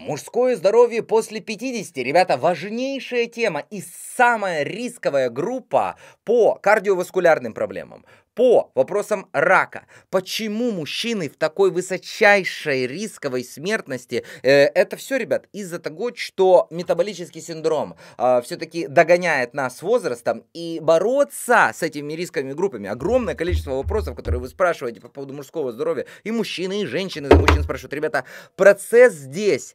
Мужское здоровье после 50, ребята, важнейшая тема и самая рисковая группа по кардиоваскулярным проблемам, по вопросам рака. Почему мужчины в такой высочайшей рисковой смертности? Э, это все, ребят, из-за того, что метаболический синдром э, а, все-таки догоняет нас возрастом, и бороться с этими рисковыми группами огромное количество вопросов, которые вы спрашиваете по поводу мужского здоровья, и мужчины, и женщины, и мужчин спрашивают, ребята, процесс здесь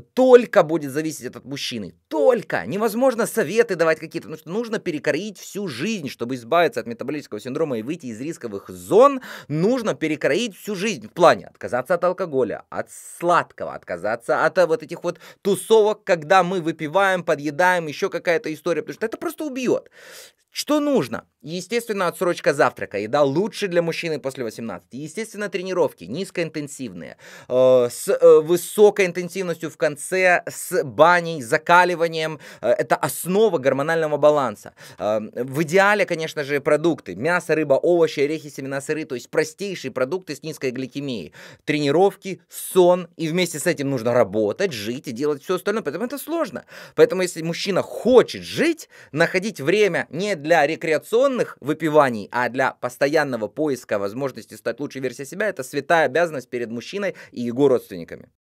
только будет зависеть от мужчины. Только. Невозможно советы давать какие-то, потому что нужно перекроить всю жизнь, чтобы избавиться от метаболического синдрома и выйти из рисковых зон, нужно перекроить всю жизнь в плане отказаться от алкоголя, от сладкого, отказаться от э, вот этих вот тусовок, когда мы выпиваем, подъедаем, еще какая-то история, потому что это просто убьет. Что нужно? Естественно, отсрочка завтрака. Еда лучше для мужчины после 18. Естественно, тренировки низкоинтенсивные, э, с э, высокой интенсивностью в конце с баней, закаливанием. Э, это основа гормонального баланса. Э, в идеале, конечно же, продукты. Мясо, рыба, овощи, орехи, семена, сыры. То есть простейшие продукты с низкой гликемией. Тренировки, сон. И вместе с этим нужно работать, жить и делать все остальное. Поэтому это сложно. Поэтому если мужчина хочет жить, находить время не для рекреационных выпиваний, а для постоянного поиска возможности стать лучшей версией себя, это святая обязанность перед мужчиной и его родственниками.